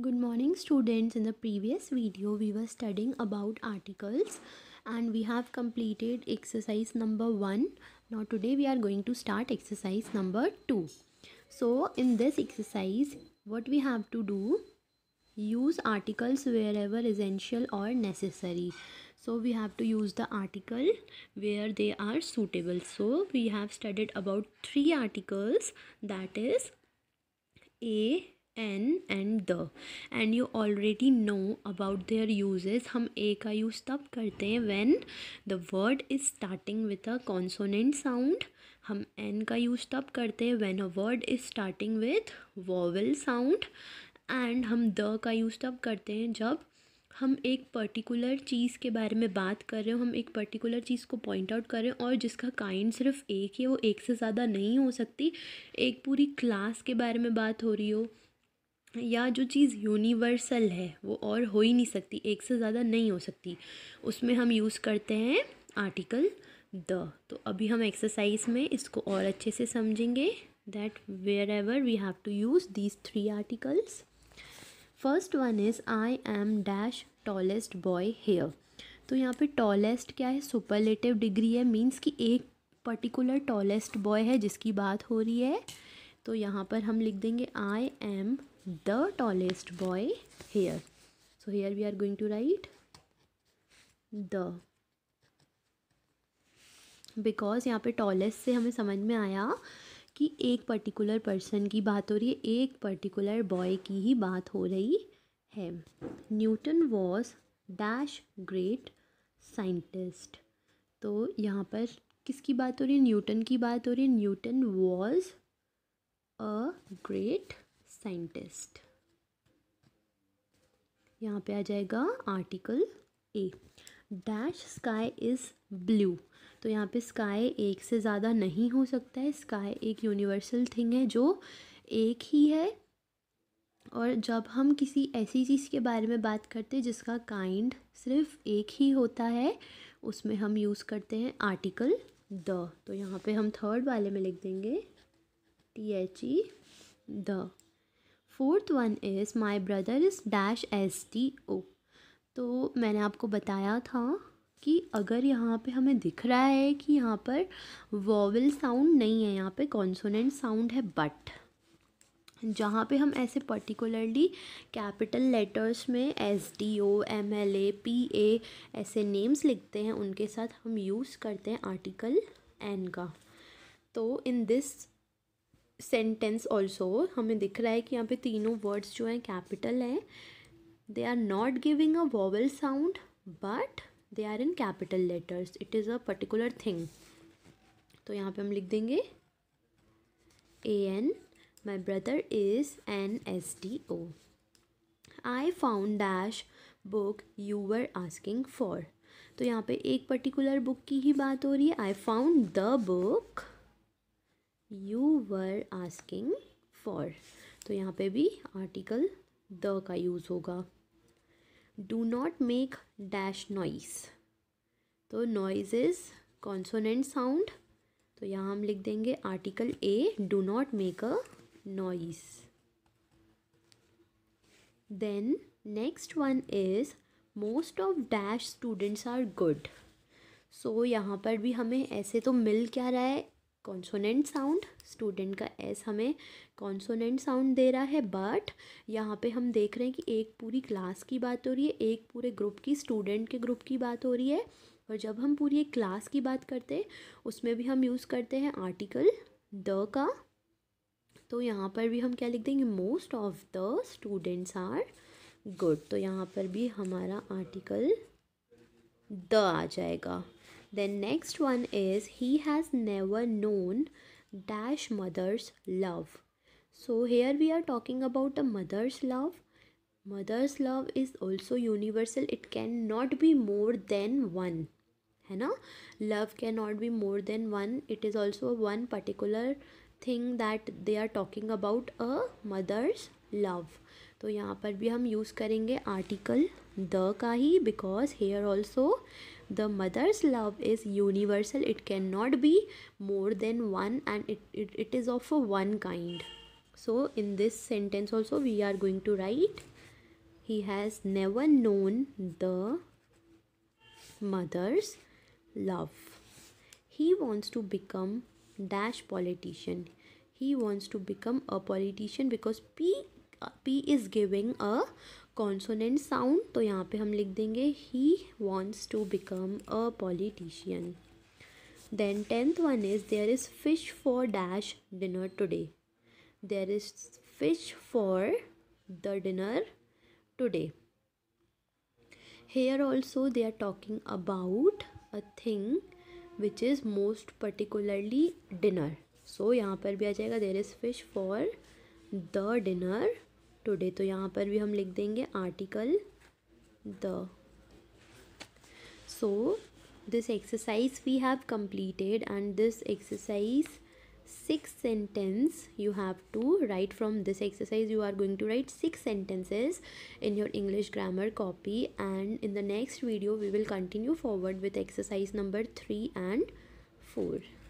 Good morning students. In the previous video, we were studying about articles and we have completed exercise number 1. Now today we are going to start exercise number 2. So in this exercise, what we have to do? Use articles wherever essential or necessary. So we have to use the article where they are suitable. So we have studied about three articles that is A, an and the and you already know about their uses हम a का use तब करते हैं when the word is starting with a consonant sound हम an का use तब करते हैं when a word is starting with vowel sound and हम द का यूज़ तब करते हैं जब हम एक पर्टिकुलर चीज़ के बारे में बात कर रहे हो हम एक पर्टिकुलर चीज़ को पॉइंट आउट कर रहे हो और जिसका काइंड सिर्फ एक है वो एक से ज़्यादा नहीं हो सकती एक पूरी क्लास के बारे में बात हो रही हो या जो चीज़ यूनिवर्सल है वो और हो ही नहीं सकती एक से ज़्यादा नहीं हो सकती उसमें हम यूज़ करते हैं आर्टिकल द तो अभी हम एक्सरसाइज में इसको और अच्छे से समझेंगे that wherever we have to use these three articles first one is I am dash tallest boy here तो यहाँ पे टॉलेस्ट क्या है सुपरलेटिव डिग्री है मीन्स कि एक पर्टिकुलर टॉलेस्ट बॉय है जिसकी बात हो रही है तो यहाँ पर हम लिख देंगे I am the tallest boy here so here we are going to write the because यहाँ पे टॉलेस्ट से हमें समझ में आया कि एक पर्टिकुलर पर्सन की बात हो रही है एक पर्टिकुलर बॉय की ही बात हो रही है Newton was dash great scientist तो यहाँ पर किसकी बात हो रही है न्यूटन की बात हो रही है Newton was a great scientist यहाँ पे आ जाएगा article a dash sky is blue तो यहाँ पे स्काई एक से ज़्यादा नहीं हो सकता है स्काई एक यूनिवर्सल थिंग है जो एक ही है और जब हम किसी ऐसी चीज़ के बारे में बात करते हैं जिसका काइंड सिर्फ एक ही होता है उसमें हम यूज़ करते हैं आर्टिकल द तो यहाँ पे हम थर्ड वाले में लिख देंगे T H E the fourth one is my brother is dash S D O तो मैंने आपको बताया था कि अगर यहाँ पे हमें दिख रहा है कि यहाँ पर वॉवल साउंड नहीं है यहाँ पे कॉन्सोनेंट साउंड है बट जहाँ पे हम ऐसे पर्टिकुलरली कैपिटल लेटर्स में S D O M L A P A ऐसे नेम्स लिखते हैं उनके साथ हम यूज़ करते हैं आर्टिकल एन का तो इन दिस सेंटेंस ऑल्सो हमें दिख रहा है कि यहाँ पे तीनों वर्ड्स जो हैं कैपिटल हैं they are not giving a vowel sound but they are in capital letters it is a particular thing तो यहाँ पे हम लिख देंगे A N my brother is an S D O I found dash book you were asking for तो यहाँ पे एक पर्टिकुलर बुक की ही बात हो रही है I found the book you were asking for तो यहाँ पे भी आर्टिकल द का यूज़ होगा do not make dash noise तो नॉइज इज़ कॉन्सोनेंट साउंड तो यहाँ हम लिख देंगे article a do not make a noise then next one is most of dash students are good so यहाँ पर भी हमें ऐसे तो मिल क्या रहा है कॉन्सोनेंट साउंड स्टूडेंट का एस हमें कॉन्सोनेंट साउंड दे रहा है बट यहाँ पे हम देख रहे हैं कि एक पूरी क्लास की बात हो रही है एक पूरे ग्रुप की स्टूडेंट के ग्रुप की बात हो रही है और जब हम पूरी एक क्लास की बात करते हैं उसमें भी हम यूज़ करते हैं आर्टिकल द का तो यहाँ पर भी हम क्या लिख देंगे most of the students are good तो यहाँ पर भी हमारा आर्टिकल द आ जाएगा The next one is he has never known dash mother's love so here we are talking about a mother's love mother's love is also universal it can not be more than one hai na? love cannot be more than one it is also one particular thing that they are talking about a mother's love so here we use karenge article the kahi because here also the mother's love is universal it cannot be more than one and it, it, it is of a one kind so in this sentence also we are going to write he has never known the mother's love he wants to become dash politician he wants to become a politician because p uh, p is giving a consonant sound तो यहाँ पे हम लिख देंगे he wants to become a politician then tenth one is there is fish for dash dinner today there is fish for the dinner today here also they are talking about a thing which is most particularly dinner so यहाँ पर भी आ जाएगा there is fish for the dinner today तो यहाँ पर भी हम लिख देंगे article the so this exercise we have completed and this exercise six sentence you have to write from this exercise you are going to write six sentences in your English grammar copy and in the next video we will continue forward with exercise number three and four